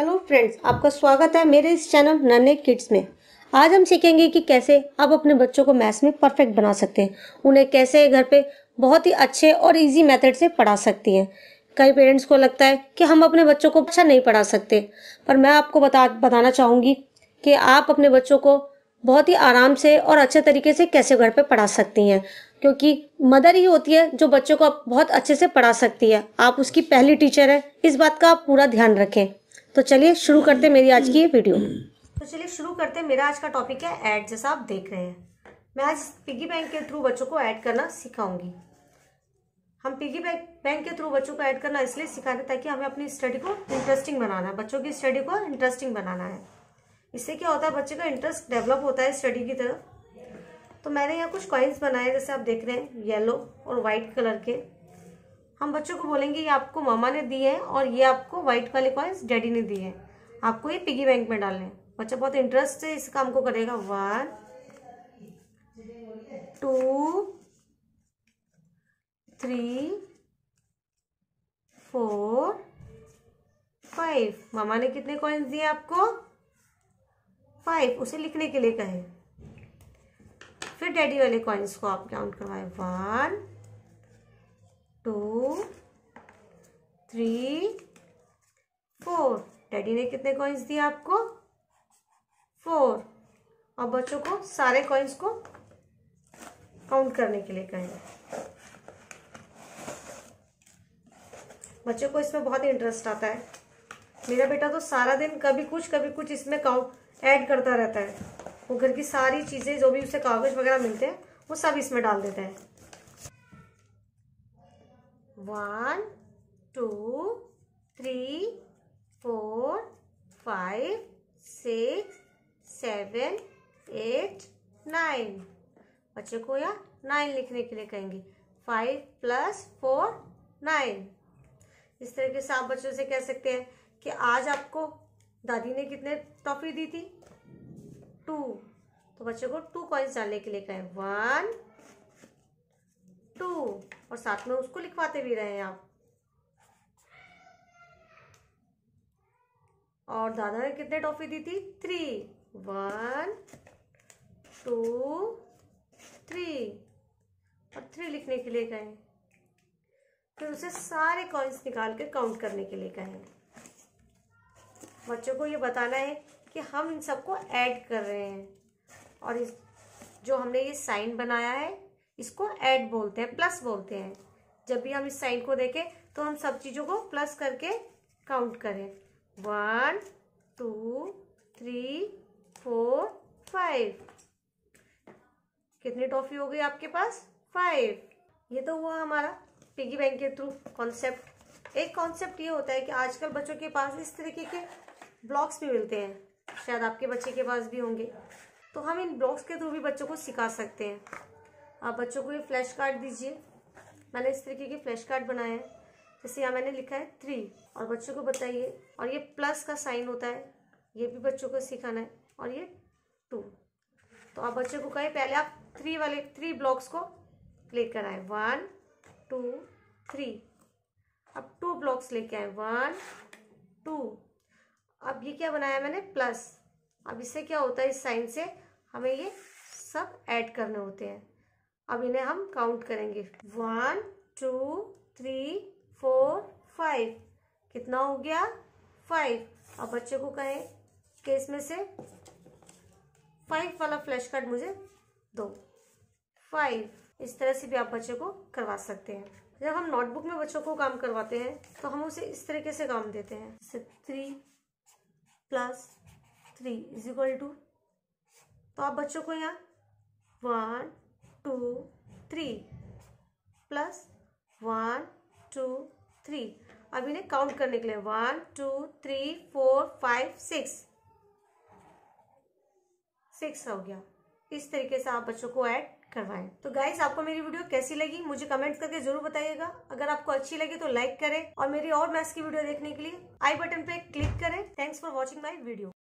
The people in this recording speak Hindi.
हेलो फ्रेंड्स आपका स्वागत है मेरे इस चैनल नन्हे किड्स में आज हम सीखेंगे कि कैसे आप अपने बच्चों को मैथ्स में परफेक्ट बना सकते हैं उन्हें कैसे घर पे बहुत ही अच्छे और इजी मेथड से पढ़ा सकती हैं कई पेरेंट्स को लगता है कि हम अपने बच्चों को अच्छा नहीं पढ़ा सकते पर मैं आपको बता बताना चाहूँगी कि आप अपने बच्चों को बहुत ही आराम से और अच्छे तरीके से कैसे घर पे पढ़ा सकती हैं क्योंकि मदर ही होती है जो बच्चों को बहुत अच्छे से पढ़ा सकती है आप उसकी पहली टीचर है इस बात का आप पूरा ध्यान रखें तो चलिए शुरू करते मेरी आज की वीडियो तो चलिए शुरू करते हैं मेरा आज का टॉपिक है ऐड जैसा आप देख रहे हैं मैं आज पिगी बैंक के थ्रू बच्चों को ऐड करना सिखाऊंगी हम पिगी बैंक के थ्रू बच्चों को ऐड करना इसलिए सिखा रहे ताकि हमें अपनी स्टडी को इंटरेस्टिंग बनाना है बच्चों की स्टडी को इंटरेस्टिंग बनाना है इससे क्या होता है बच्चे का इंटरेस्ट डेवलप होता है स्टडी की तरफ तो मैंने यहाँ कुछ कॉइन्स बनाए जैसे आप देख रहे हैं येलो और वाइट कलर के हम बच्चों को बोलेंगे ये आपको मामा ने दी है और ये आपको व्हाइट वाले कॉइन्स डैडी ने दी है आपको ये पिगी बैंक में डालने बच्चा बहुत इंटरेस्ट से इस काम को करेगा one two three four five मामा ने कितने कॉइन्स दिए आपको फाइव उसे लिखने के लिए कहे फिर डैडी वाले कॉइन्स को आप काउंट करवाए one two three four daddy ने कितने कॉइन्स दिए आपको फोर और बच्चों को सारे कॉइन्स को काउंट करने के लिए कहेंगे बच्चों को इसमें बहुत इंटरेस्ट आता है मेरा बेटा तो सारा दिन कभी कुछ कभी कुछ इसमें काउंट ऐड करता रहता है वो घर की सारी चीज़ें जो भी उसे कागज वगैरह मिलते हैं वो सब इसमें डाल देता है one two three four five six seven eight nine बच्चे को या नाइन लिखने के लिए कहेंगे फाइव प्लस फोर नाइन इस तरीके से आप बच्चों से कह सकते हैं कि आज आपको दादी ने कितने टॉफी दी थी टू तो बच्चों को टू कॉइन्स डालने के लिए कहें वन उसको और साथ में उसको लिखवाते भी रहे आप और दादा ने कितने टॉफी दी थी थ्री वन टू थ्री और थ्री लिखने के लिए कहें फिर उसे सारे कॉइन्स निकाल कर काउंट करने के लिए कहें बच्चों को ये बताना है कि हम इन सबको ऐड कर रहे हैं और इस जो हमने ये साइन बनाया है इसको ऐड बोलते हैं प्लस बोलते हैं जब भी हम इस साइन को देखें तो हम सब चीज़ों को प्लस करके काउंट करें one two three four five कितनी टॉफी हो गई आपके पास फाइव ये तो हुआ हमारा पिगी बैंक के थ्रू कॉन्सेप्ट एक कॉन्सेप्ट ये होता है कि आजकल बच्चों के पास इस तरीके के ब्लॉक्स भी मिलते हैं शायद आपके बच्चे के पास भी होंगे तो हम इन ब्लॉक्स के थ्रू भी बच्चों को सिखा सकते हैं आप बच्चों को ये फ्लैश कार्ड दीजिए मैंने इस तरीके की फ्लैश कार्ड बनाया है जैसे यहाँ मैंने लिखा है थ्री और बच्चों को बताइए और ये प्लस का साइन होता है ये भी बच्चों को सिखाना है और ये टू तो आप बच्चों को कहें पहले आप थ्री वाले थ्री ब्लॉक्स को लेकर आए वन टू थ्री अब टू ब्लॉक्स लेके आए वन टू अब ये क्या बनाया मैंने प्लस अब इससे क्या होता है इस साइन से हमें ये सब ऐड करने होते हैं अब इन्हें हम काउंट करेंगे one two three four five कितना हो गया फाइव अब बच्चे को कहें कि इसमें से फाइव वाला फ्लैश कार्ड मुझे दो फाइव इस तरह से भी आप बच्चे को करवा सकते हैं जब हम नोटबुक में बच्चों को काम करवाते हैं तो हम उसे इस तरीके से काम देते हैं three plus three is equal to तो आप बच्चों को यहाँ one two three plus one two three अब इन्हें काउंट करने के लिए one two three four five six six हो गया इस तरीके से आप बच्चों को ऐड करवाएं तो गाइज आपको मेरी वीडियो कैसी लगी मुझे कमेंट करके जरूर बताइएगा अगर आपको अच्छी लगे तो लाइक करें और मेरी और मैथ्स की वीडियो देखने के लिए आई बटन पे क्लिक करें thanks for watching my video